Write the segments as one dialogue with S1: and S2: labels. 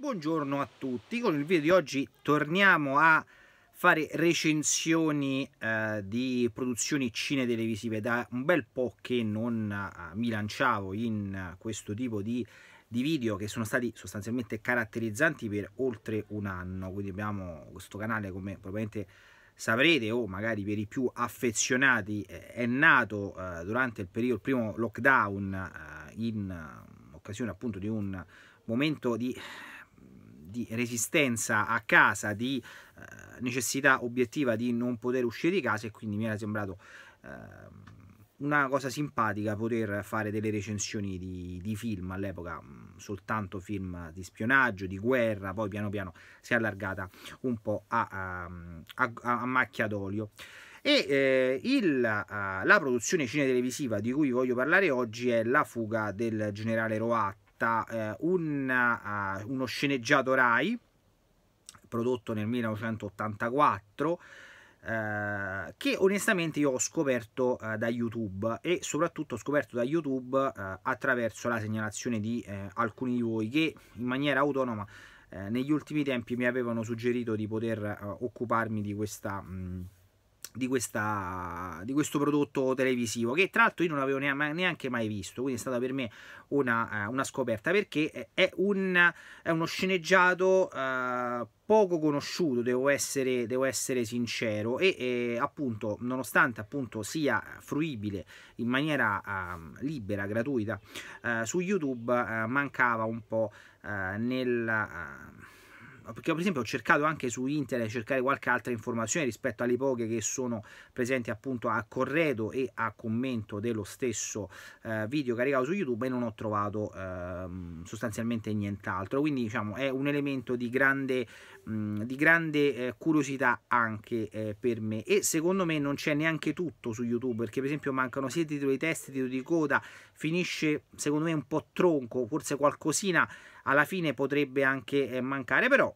S1: Buongiorno a tutti, con il video di oggi torniamo a fare recensioni eh, di produzioni cine televisive da un bel po' che non eh, mi lanciavo in eh, questo tipo di, di, video che sono stati sostanzialmente caratterizzanti per oltre un anno quindi abbiamo questo canale come probabilmente saprete o magari per i più affezionati eh, è nato eh, durante il periodo il primo lockdown eh, in occasione appunto di un momento di di resistenza a casa, di eh, necessità obiettiva di non poter uscire di casa e quindi mi era sembrato eh, una cosa simpatica poter fare delle recensioni di, di film all'epoca, mm, soltanto film di spionaggio, di guerra, poi piano piano si è allargata un po' a, ehm, a, a macchia d'olio. E eh, il, la, eh, la produzione cinetelevisiva di cui voglio parlare oggi è La fuga del generale Roat tratta eh, una, eh, uno sceneggiato Rai prodotto nel 1984 eh, che onestamente io ho scoperto eh, da YouTube e soprattutto ho scoperto da YouTube attraverso la segnalazione di alcuni di voi che in maniera autonoma negli ultimi tempi mi avevano suggerito di poter occuparmi di questa mm, di, questa, di, questo prodotto televisivo che tra l'altro io non avevo neanche mai visto quindi è stata per me una, eh, una scoperta perché è, un, è uno sceneggiato eh, poco conosciuto devo essere, devo essere sincero e, e, appunto nonostante appunto sia fruibile in maniera eh, libera gratuita eh, su youtube eh, mancava un po' eh, nel ehm, perché per esempio ho cercato anche su internet cercare qualche altra informazione rispetto alle poche che sono presenti appunto a corredo e a commento dello stesso eh, video caricato su YouTube e non ho trovato ehm, sostanzialmente nient'altro, quindi diciamo è un elemento di grande, mh, di grande eh, curiosità anche eh, per me e secondo me non c'è neanche tutto su YouTube perché per esempio mancano sia titoli di testi, titoli di coda, finisce secondo me un po' tronco, forse qualcosina alla fine potrebbe anche eh, mancare, però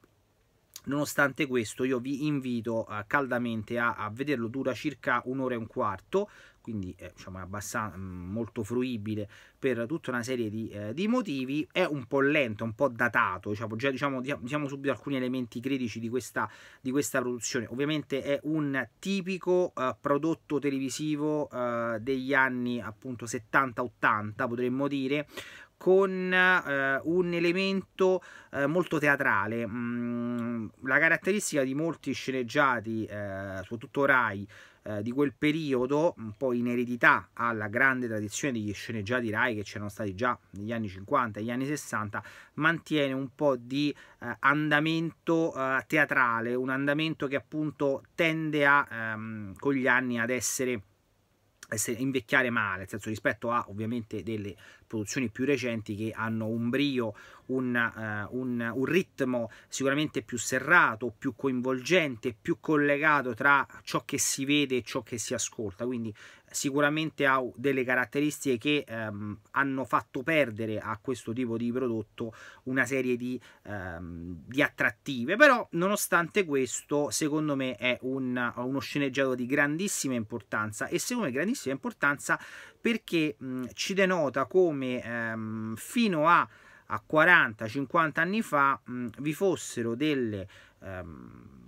S1: Nonostante questo io vi invito eh, caldamente a, a, vederlo, dura circa un'ora e un quarto, quindi eh, diciamo, è mm, molto fruibile per tutta una serie di, eh, di, motivi, è un po' lento, un po' datato, diciamo, già diciamo, diciamo subito alcuni elementi critici di questa, di questa produzione, ovviamente è un tipico eh, prodotto televisivo eh, degli anni 70-80 potremmo dire, con eh, un elemento eh, molto teatrale. Mm, la caratteristica di molti sceneggiati, eh, soprattutto Rai, eh, di quel periodo, un po' in eredità alla grande tradizione degli sceneggiati Rai che c'erano stati già negli anni 50 e negli anni 60, mantiene un po' di eh, andamento eh, teatrale, un andamento che appunto tende a, ehm, con gli anni ad essere invecchiare male, nel senso rispetto a ovviamente delle produzioni più recenti che hanno un brio, un, uh, un, un, ritmo sicuramente più serrato, più coinvolgente, più collegato tra ciò che si vede e ciò che si ascolta, quindi sicuramente ha delle caratteristiche che ehm, hanno fatto perdere a questo tipo di prodotto una serie di, ehm, di attrattive però nonostante questo secondo me è un, uno sceneggiato di grandissima importanza e secondo me grandissima importanza perché mh, ci denota come ehm, fino a, a 40-50 anni fa mh, vi fossero delle ehm,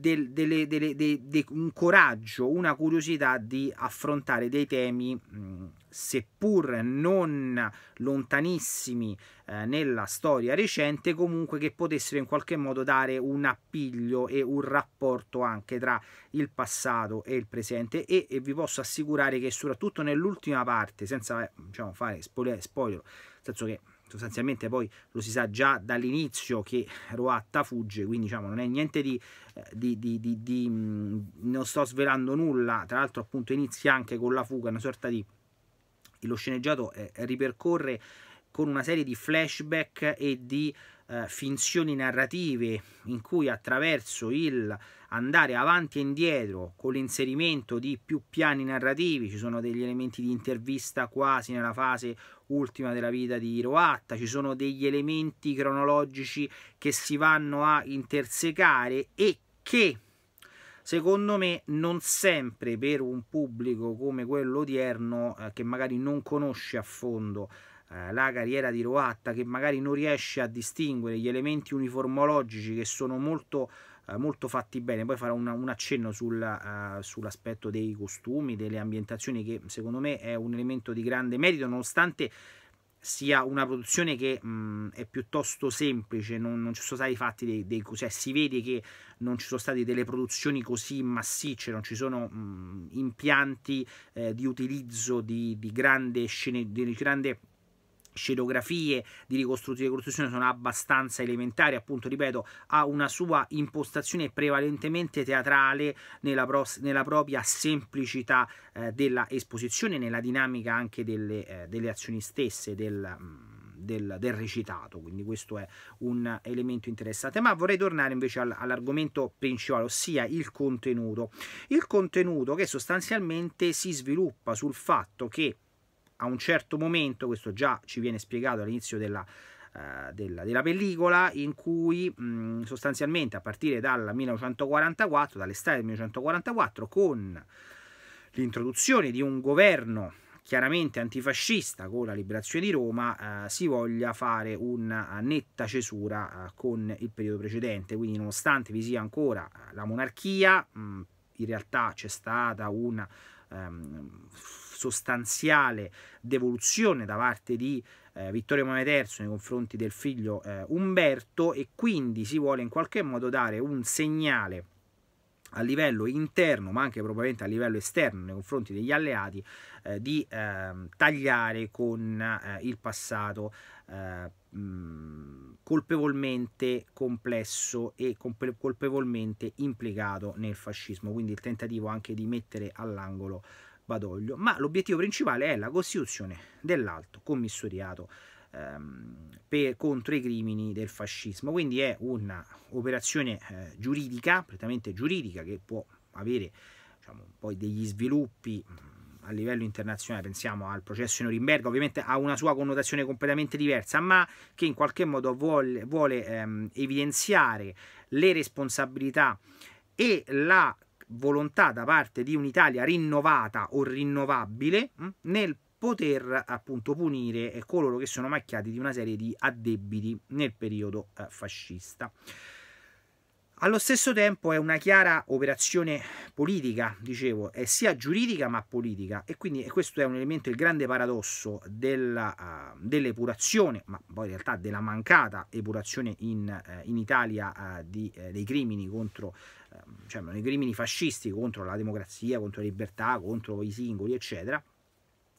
S1: del, delle, delle, de, de, un coraggio, una curiosità di affrontare dei temi, mh, mm, seppur non lontanissimi eh, nella storia recente, comunque che potessero in qualche modo dare un appiglio e un rapporto anche tra il passato e il presente. E, e vi posso assicurare che, soprattutto nell'ultima parte, senza eh, diciamo, fare spoiler, spoiler nel senso che sostanzialmente poi lo si sa già dall'inizio che Roatta fugge, quindi diciamo non è niente di, eh, di, di, di non sto svelando nulla, tra l'altro appunto inizia anche con la fuga, una sorta di... lo sceneggiato eh, ripercorre con una serie di flashback e di eh, finzioni narrative in cui attraverso il andare avanti e indietro con l'inserimento di più piani narrativi, ci sono degli elementi di intervista quasi nella fase ultima della vita di Hiroatta, ci sono degli elementi cronologici che si vanno a intersecare e che secondo me non sempre per un pubblico come quello odierno eh, che magari non conosce a fondo eh, la carriera di Roatta che magari non riesce a distinguere gli elementi uniformologici che sono molto eh, molto fatti bene. Poi farò una, un accenno sul, uh, sull'aspetto dei costumi, delle ambientazioni, che secondo me è un elemento di grande merito, nonostante sia una produzione che mh, è piuttosto semplice, non, non, ci sono stati fatti dei, dei cioè, si vede che non ci sono state delle produzioni così massicce, non ci sono mh, impianti eh, di utilizzo di, di grande scene, di grande scenografie di ricostruzione sono abbastanza elementari, appunto ripeto, ha una sua impostazione prevalentemente teatrale nella, pro nella propria semplicità eh, della esposizione, nella dinamica anche delle, eh, delle azioni stesse, del... Mm, del, del, recitato, quindi questo è un elemento interessante. Ma vorrei tornare invece all, all'argomento principale, ossia il contenuto. Il contenuto che sostanzialmente si sviluppa sul fatto che a un certo momento, questo già ci viene spiegato all'inizio della, eh, della, della, pellicola, in cui mh, sostanzialmente a partire dal 1944, dall'estate del 1944, con l'introduzione di un governo chiaramente antifascista con la liberazione di Roma eh, si voglia fare una netta cesura eh, con il periodo precedente, quindi nonostante vi sia ancora eh, la monarchia, mh, in realtà c'è stata una ehm, sostanziale devoluzione da parte di eh, Vittorio Emanuele III nei confronti del figlio eh, Umberto e quindi si vuole in qualche modo dare un segnale a livello interno ma anche probabilmente a livello esterno nei confronti degli alleati eh, di ehm, tagliare con eh, il passato eh, colpevolmente complesso e colpevolmente implicato nel fascismo, quindi il tentativo anche di mettere all'angolo Badoglio, ma l'obiettivo principale è la costituzione dell'alto commissariato ehm, per, contro i crimini del fascismo, quindi è un'operazione eh, giuridica, prettamente giuridica, che può avere diciamo, poi degli sviluppi mm, a livello internazionale, pensiamo al processo di Norimberga, ovviamente ha una sua connotazione completamente diversa, ma che in qualche modo vuole, vuole ehm, evidenziare le responsabilità e la volontà da parte di un'Italia rinnovata o rinnovabile mm, nel poter appunto punire coloro che sono macchiati di una serie di addebiti nel periodo eh, fascista. Allo stesso tempo è una chiara operazione politica, dicevo, è sia giuridica ma politica e quindi e questo è un elemento, il grande paradosso della, uh, dell'epurazione, ma poi in realtà della mancata epurazione in, uh, in Italia uh, di, dei crimini contro, ehm, cioè dei crimini fascisti contro la democrazia, contro la libertà, contro i singoli, eccetera,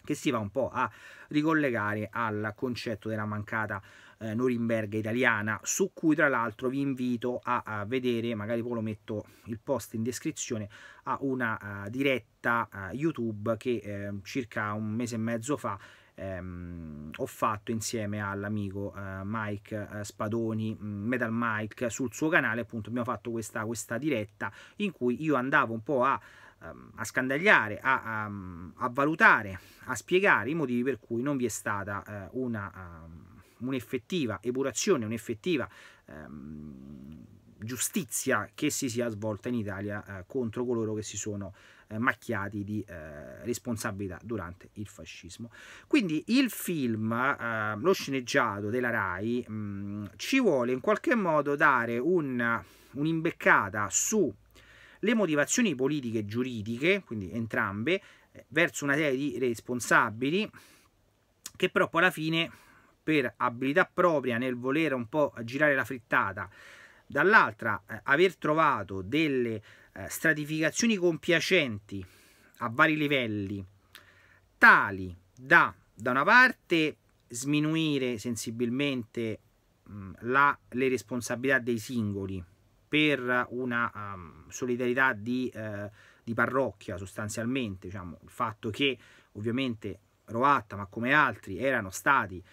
S1: che si va un po' a ricollegare al concetto della mancata eh, Norimberga italiana, su cui tra l'altro vi invito a, a, vedere, magari poi lo metto il post in descrizione, a una uh, diretta uh, YouTube che eh, circa un mese e mezzo fa ehm, ho fatto insieme all'amico eh, Mike Spadoni, mm, Metal Mike, sul suo canale appunto abbiamo fatto questa, questa diretta in cui io andavo un po' a ehm, a scandagliare, a, a, a, valutare, a spiegare i motivi per cui non vi è stata una ehm, un'effettiva epurazione, un'effettiva ehm, giustizia che si sia svolta in Italia eh, contro coloro che si sono eh, macchiati di eh, responsabilità durante il fascismo. Quindi il film, ehm, lo sceneggiato della RAI, mh, ci vuole in qualche modo dare un'imbeccata un sulle motivazioni politiche e giuridiche, quindi entrambe, eh, verso una serie di responsabili che però poi alla fine per abilità propria nel volere un po' girare la frittata, dall'altra eh, aver trovato delle eh, stratificazioni compiacenti a vari livelli, tali da, da una parte, sminuire sensibilmente mh, mm, la, le responsabilità dei singoli per una um, solidarietà di, eh, di, parrocchia sostanzialmente, diciamo, il fatto che ovviamente Roatta, ma come altri, erano stati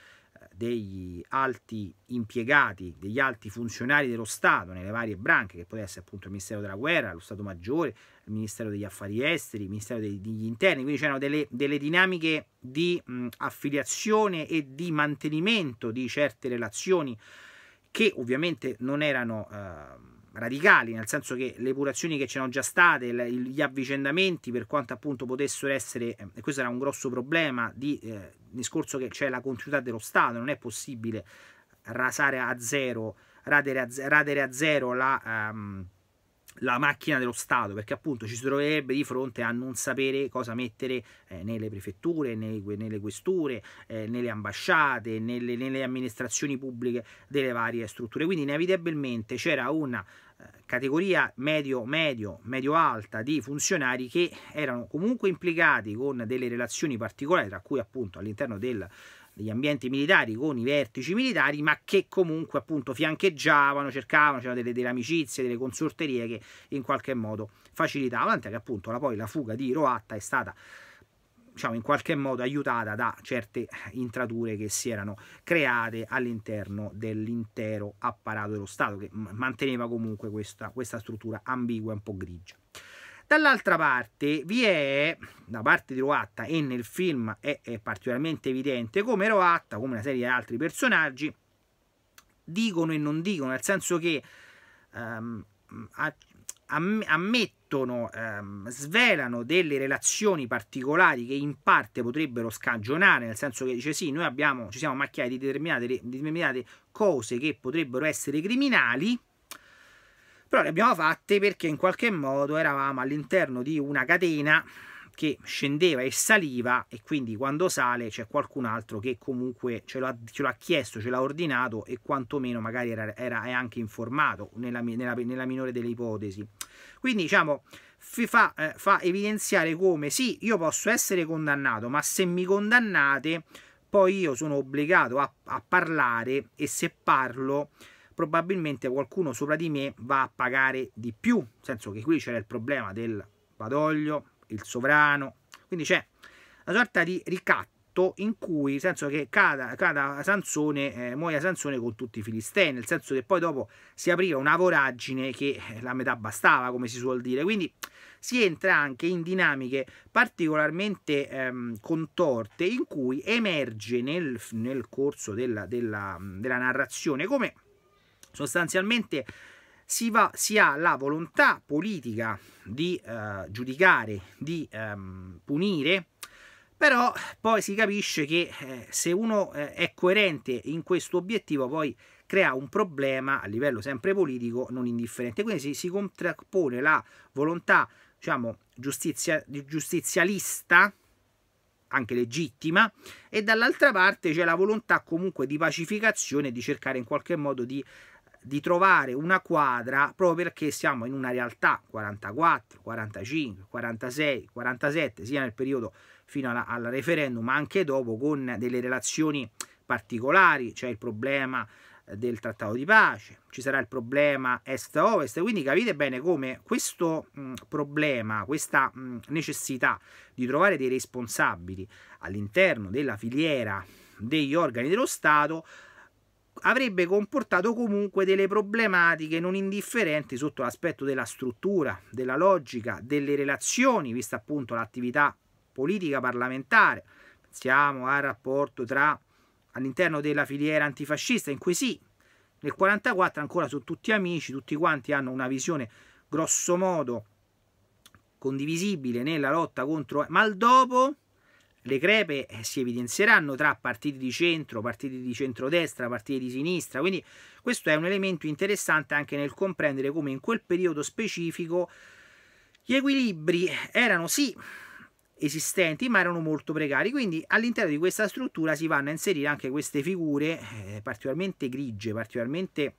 S1: degli alti impiegati, degli alti funzionari dello Stato nelle varie branche, che potesse essere appunto il Ministero della Guerra, lo Stato Maggiore, il Ministero degli Affari Esteri, il Ministero degli Interni, quindi c'erano delle, delle, dinamiche di mh, affiliazione e di mantenimento di certe relazioni che ovviamente non erano... Eh, radicali, nel senso che le purazioni che c'erano già state, gli avvicendamenti, per quanto appunto potessero essere, e questo era un grosso problema, di, eh, discorso che c'è la continuità dello Stato, non è possibile rasare a zero, radere a, radere a zero la, um, la, macchina dello Stato, perché appunto ci si troverebbe di fronte a non sapere cosa mettere eh, nelle prefetture, nei, nelle questure, eh, nelle ambasciate, nelle, nelle amministrazioni pubbliche delle varie strutture. Quindi inevitabilmente c'era una categoria medio medio medio alta di funzionari che erano comunque implicati con delle relazioni particolari tra cui appunto all'interno del degli ambienti militari con i vertici militari, ma che comunque appunto fiancheggiavano, cercavano, c'erano delle, delle, amicizie, delle consorterie che in qualche modo facilitavano, tant'è che appunto la, poi la fuga di Roatta è stata diciamo, in qualche modo aiutata da certe intrature che si erano create all'interno dell'intero apparato dello Stato, che manteneva comunque questa, questa struttura ambigua e un po' grigia. Dall'altra parte vi è, da parte di Roatta e nel film è, è particolarmente evidente, come Roatta, come una serie di altri personaggi, dicono e non dicono, nel senso che um, ehm, ammettono mettono, ehm, svelano delle relazioni particolari che in parte potrebbero scagionare, nel senso che dice sì, noi abbiamo, ci siamo macchiati di determinate, di determinate cose che potrebbero essere criminali, però le abbiamo fatte perché in qualche modo eravamo all'interno di una catena che scendeva e saliva e quindi quando sale c'è qualcun altro che comunque ce l'ha, chiesto, ce l'ha ordinato e quantomeno magari era, era anche informato nella, nella, nella, minore delle ipotesi. Quindi diciamo fa, eh, fa evidenziare come sì, io posso essere condannato, ma se mi condannate poi io sono obbligato a, a parlare e se parlo probabilmente qualcuno sopra di me va a pagare di più, nel senso che qui c'era il problema del Badoglio, il sovrano. Quindi c'è una sorta di ricatto in cui, nel senso che cada, cada Sansone, eh, muoia Sansone con tutti i filistei, nel senso che poi dopo si apriva una voragine che eh, la metà bastava, come si suol dire. Quindi si entra anche in dinamiche particolarmente ehm, contorte in cui emerge nel, nel corso della, della, della narrazione come sostanzialmente si, va, si ha la volontà politica di eh, giudicare, di ehm, punire, però poi si capisce che eh, se uno eh, è coerente in questo obiettivo poi crea un problema a livello sempre politico non indifferente. Quindi si, si contrappone la volontà diciamo, giustizia, giustizialista, anche legittima, e dall'altra parte c'è la volontà comunque di pacificazione, di cercare in qualche modo di di trovare una quadra proprio perché siamo in una realtà 44, 45, 46, 47, sia nel periodo fino alla, al referendum, ma anche dopo con delle relazioni particolari, c'è cioè il problema eh, del trattato di pace, ci sarà il problema est-ovest, quindi capite bene come questo mh, mm, problema, questa mh, mm, necessità di trovare dei responsabili all'interno della filiera degli organi dello Stato avrebbe comportato comunque delle problematiche non indifferenti sotto l'aspetto della struttura, della logica, delle relazioni, vista appunto l'attività politica parlamentare. Pensiamo al rapporto tra all'interno della filiera antifascista in cui sì, nel 1944 ancora sono tutti amici, tutti quanti hanno una visione grosso modo condivisibile nella lotta contro... Ma il dopo le crepe eh, si evidenzieranno tra partiti di centro, partiti di centrodestra, partiti di sinistra, quindi questo è un elemento interessante anche nel comprendere come in quel periodo specifico gli equilibri erano sì esistenti ma erano molto precari quindi all'interno di questa struttura si vanno a inserire anche queste figure eh, particolarmente grigie particolarmente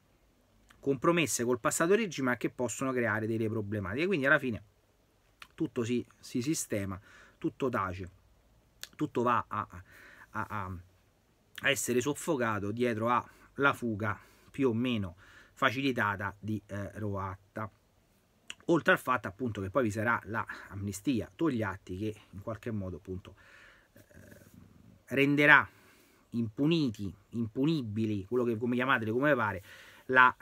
S1: compromesse col passato regime ma che possono creare delle problematiche quindi alla fine tutto si, si sistema tutto tace tutto va a, a, a, a essere soffocato dietro alla fuga più o meno facilitata di eh, Roatta. Oltre al fatto appunto che poi vi sarà l'amnistia Togliatti che in qualche modo appunto eh, renderà impuniti, impunibili, quello che come chiamatele come pare, la,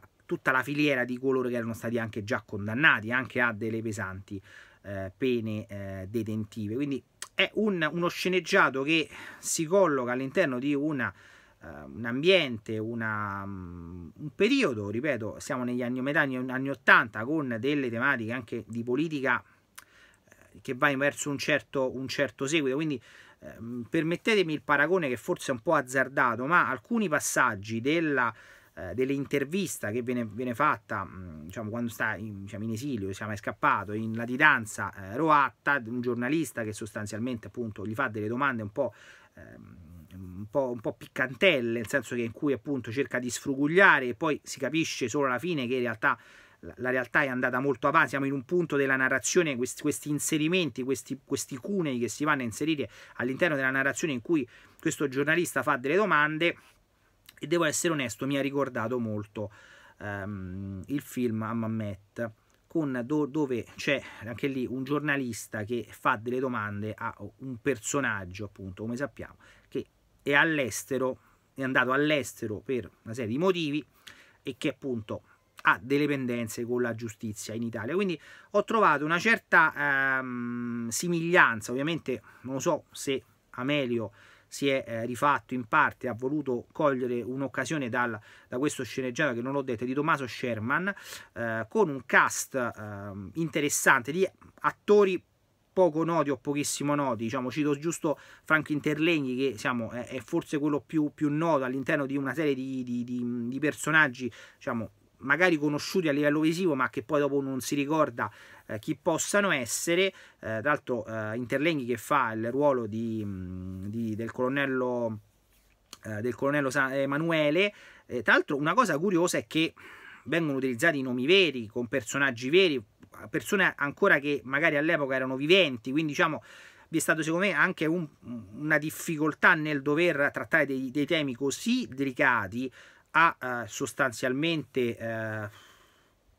S1: eh, tutta la filiera di coloro che erano stati anche già condannati anche a delle pesanti eh, pene eh, detentive. Quindi è un, uno sceneggiato che si colloca all'interno di una, uh, un ambiente, una, um, un periodo, ripeto, siamo negli anni metà anni, anni 80 con delle tematiche anche di politica eh, che va verso un certo, un certo seguito, quindi eh, mm, permettetemi il paragone che forse è un po' azzardato, ma alcuni passaggi della, eh, dell'intervista che viene, viene fatta mm, diciamo, quando sta in, diciamo, in esilio, diciamo, è scappato in latitanza eh, Roatta, un giornalista che sostanzialmente appunto gli fa delle domande un po', ehm, un po', un po', piccantelle, nel senso che in cui appunto cerca di sfrugugliare e poi si capisce solo alla fine che in realtà la realtà è andata molto avanti, siamo in un punto della narrazione, questi, questi inserimenti, questi, questi, cunei che si vanno a inserire all'interno della narrazione in cui questo giornalista fa delle domande e devo essere onesto, mi ha ricordato molto um, il film Ammamet, con do, dove c'è anche lì un giornalista che fa delle domande a un personaggio, appunto, come sappiamo, che è all'estero, è andato all'estero per una serie di motivi e che appunto ha delle pendenze con la giustizia in Italia. Quindi ho trovato una certa um, ehm, somiglianza, ovviamente non so se Amelio si è eh, rifatto in parte, ha voluto cogliere un'occasione da questo sceneggiato che non l'ho detto, di Tommaso Sherman, eh, con un cast eh, interessante di attori poco noti o pochissimo noti, diciamo, cito giusto Franco Interlegni che diciamo, è, è, forse quello più, più noto all'interno di una serie di, di, di, di personaggi diciamo, magari conosciuti a livello visivo ma che poi dopo non si ricorda eh, chi possano essere eh, tra l'altro eh, Interlegni che fa il ruolo di, mm, di, del colonnello eh, del colonnello San Emanuele eh, tra l'altro una cosa curiosa è che vengono utilizzati nomi veri con personaggi veri persone ancora che magari all'epoca erano viventi quindi diciamo vi è stato secondo me anche un, una difficoltà nel dover trattare dei, dei temi così delicati ha eh, sostanzialmente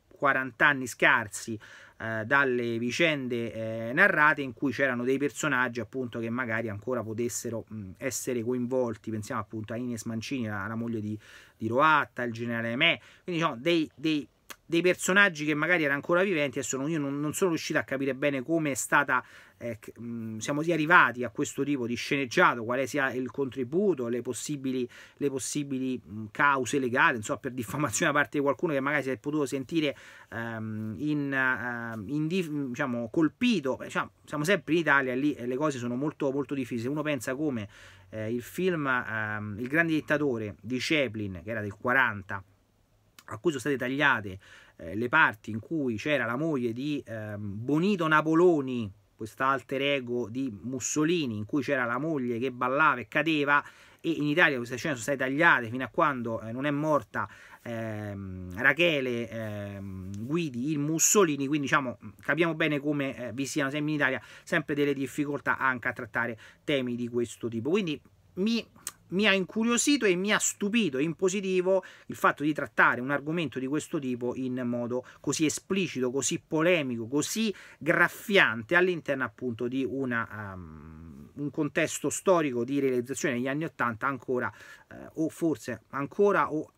S1: 40 eh, anni scarsi eh, dalle vicende narrate in cui c'erano dei personaggi appunto che magari ancora potessero essere coinvolti, pensiamo appunto a Ines Mancini, la, la moglie di, di Roatta, il generale Me, quindi diciamo dei, dei, dei personaggi che magari erano ancora viventi e sono, io non, non sono riuscito a capire bene come è stata eh, siamo arrivati a questo tipo di sceneggiato, quale sia il contributo, le possibili, le possibili mm, cause legali, insomma, per diffamazione da parte di qualcuno che magari si è potuto sentire ehm, in, eh, in, mm, diciamo, colpito. Diciamo, siamo sempre in Italia, lì eh, le cose sono molto, molto difficili. Uno pensa come eh, il film ehm, Il grande dittatore di Chaplin, che era del 40, a cui sono state tagliate eh, le parti in cui c'era la moglie di ehm, Bonito Napoloni, questa alter ego di Mussolini in cui c'era la moglie che ballava e cadeva e in Italia queste scene sono state tagliate fino a quando eh, non è morta ehm, Rachele ehm, Guidi il Mussolini quindi diciamo capiamo bene come eh, vi siano sempre in Italia sempre delle difficoltà anche a trattare temi di questo tipo quindi mi mi ha incuriosito e mi ha stupito in positivo il fatto di trattare un argomento di questo tipo in modo così esplicito, così polemico, così graffiante all'interno appunto di una, um, un contesto storico di realizzazione degli anni Ottanta ancora eh, o forse ancora o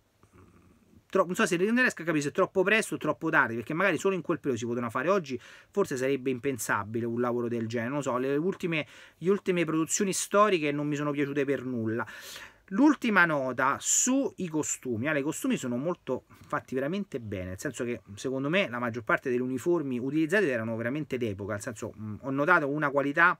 S1: non so se non riesco a capire se è troppo presto o troppo tardi, perché magari solo in quel periodo si potevano fare. Oggi forse sarebbe impensabile un lavoro del genere. Non so, le ultime, le ultime produzioni storiche non mi sono piaciute per nulla. L'ultima nota sui costumi. Allora, ah, I costumi sono molto fatti veramente bene, nel senso che secondo me la maggior parte degli uniformi utilizzati erano veramente d'epoca, nel senso mh, ho notato una qualità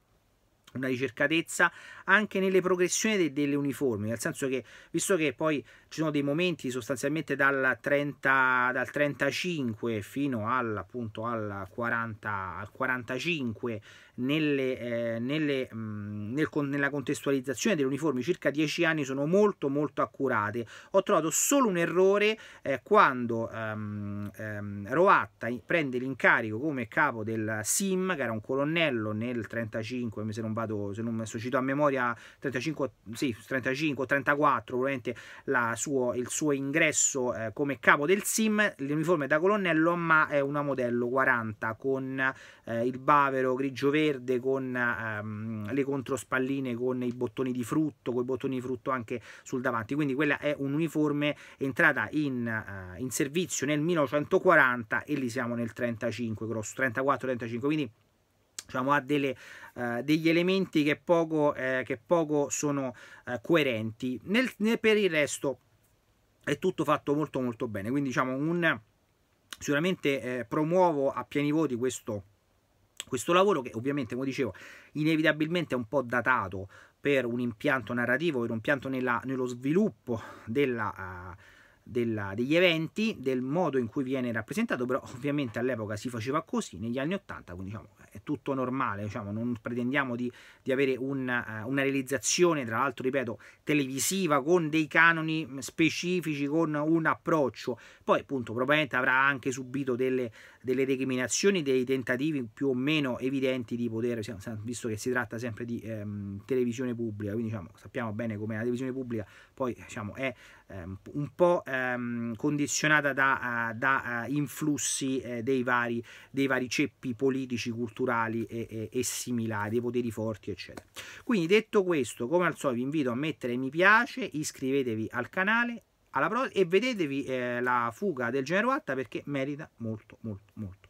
S1: una ricercatezza anche nelle progressioni de delle uniformi, nel senso che visto che poi ci sono dei momenti sostanzialmente dal, 30, dal 35 fino al, appunto, al, 40, al 45 nelle, eh, nelle, mh, mm, nel, nella contestualizzazione delle uniformi circa 10 anni sono molto molto accurate. Ho trovato solo un errore eh, quando ehm, ehm, Roatta prende l'incarico come capo del SIM, che era un colonnello nel 35, se non vado, se non mi cito a memoria, 35, sì, 35 34, probabilmente la suo, il suo ingresso eh, come capo del SIM, l'uniforme da colonnello, ma è una modello 40 con eh, il bavero grigio verde verde con ehm, le controspalline con i bottoni di frutto, con i bottoni di frutto anche sul davanti, quindi quella è un uniforme entrata in, eh, in servizio nel 1940 e lì siamo nel 35 grosso, 34-35, quindi diciamo, ha delle, eh, degli elementi che poco, eh, che poco sono eh, coerenti. Nel, nel, per il resto è tutto fatto molto molto bene, quindi diciamo un, sicuramente eh, promuovo a pieni voti questo questo lavoro che ovviamente, come dicevo, inevitabilmente è un po' datato per un impianto narrativo, per un impianto nella, nello sviluppo della... Uh, della, degli eventi, del modo in cui viene rappresentato, però ovviamente all'epoca si faceva così, negli anni 80, quindi diciamo è tutto normale, diciamo, non pretendiamo di, di avere una, eh, una, realizzazione, tra l'altro, ripeto, televisiva con dei canoni mm, specifici, con un approccio. Poi, appunto, probabilmente avrà anche subito delle, delle recriminazioni, dei tentativi più o meno evidenti di poter, visto che si tratta sempre di ehm, televisione pubblica, quindi diciamo, sappiamo bene come la televisione pubblica poi diciamo, è Ehm, un po' ehm, condizionata da, eh, da eh, influssi eh, dei vari, dei, vari, ceppi politici, culturali e, e, e, similari, dei poteri forti, eccetera. Quindi detto questo, come al solito vi invito a mettere mi piace, iscrivetevi al canale e vedetevi la fuga del genere Atta perché merita molto molto molto.